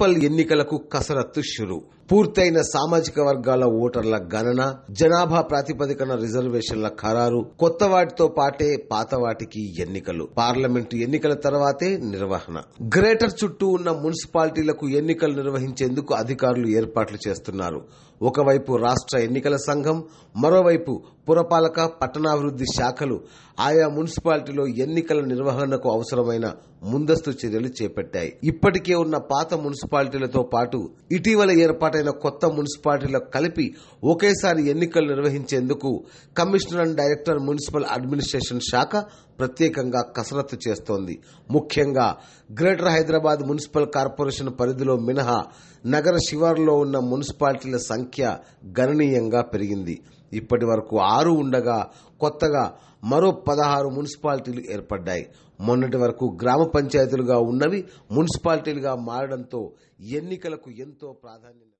municipal ఎన్నికలకు కసరత్తు షురు పూర్తయిన సామాజిక వర్గాల ఓటర్ల గణన జనాభా ప్రాతిపదికన రిజర్వేషన్ల ఖరారు కొత్త వాటితో పాటే పాత వాటికి ఎన్నికలు పార్లమెంటు ఎన్నికల తర్వాతే నిర్వహణ గ్రేటర్ చుట్టూ ఉన్న మున్సిపాలిటీలకు ఎన్నికలు నిర్వహించేందుకు అధికారులు ఏర్పాట్లు చేస్తున్నారు ఒకవైపు రాష్ట్ర ఎన్నికల సంఘం మరోవైపు పురపాలక పట్టణాభివృద్ది శాఖలు ఆయా మున్సిపాలిటీలో ఎన్నికల నిర్వహణకు అవసరమైన ముందస్తు చర్యలు చేపట్టాయి ఇప్పటికే ఉన్న పాత మున్సిపల్ మున్సిపాలిటీలతో పాటు ఇటీవల ఏర్పాటైన కొత్త మున్సిపాలిటీలకు కలిపి ఒకేసారి ఎన్నికలు నిర్వహించేందుకు commissioner and director municipal administration శాఖ ప్రత్యేకంగా కసరత్తు చేస్తోంది ముఖ్యంగా గ్రేటర్ హైదరాబాద్ మున్సిపల్ కార్పొరేషన్ పరిధిలో మినహా నగర శివారులో ఉన్న మున్సిపాలిటీల సంఖ్య గణనీయంగా పెరిగింది ఇప్పటి వరకు ఆరు ఉండగా కొత్తగా మరో పదహారు మున్సిపాలిటీలు ఏర్పడ్డాయి మొన్నటి వరకు గ్రామ పంచాయతీలుగా ఉన్నవి మున్సిపాలిటీలుగా మారడంతో ఎన్నికలకు ఎంతో ప్రాధాన్యం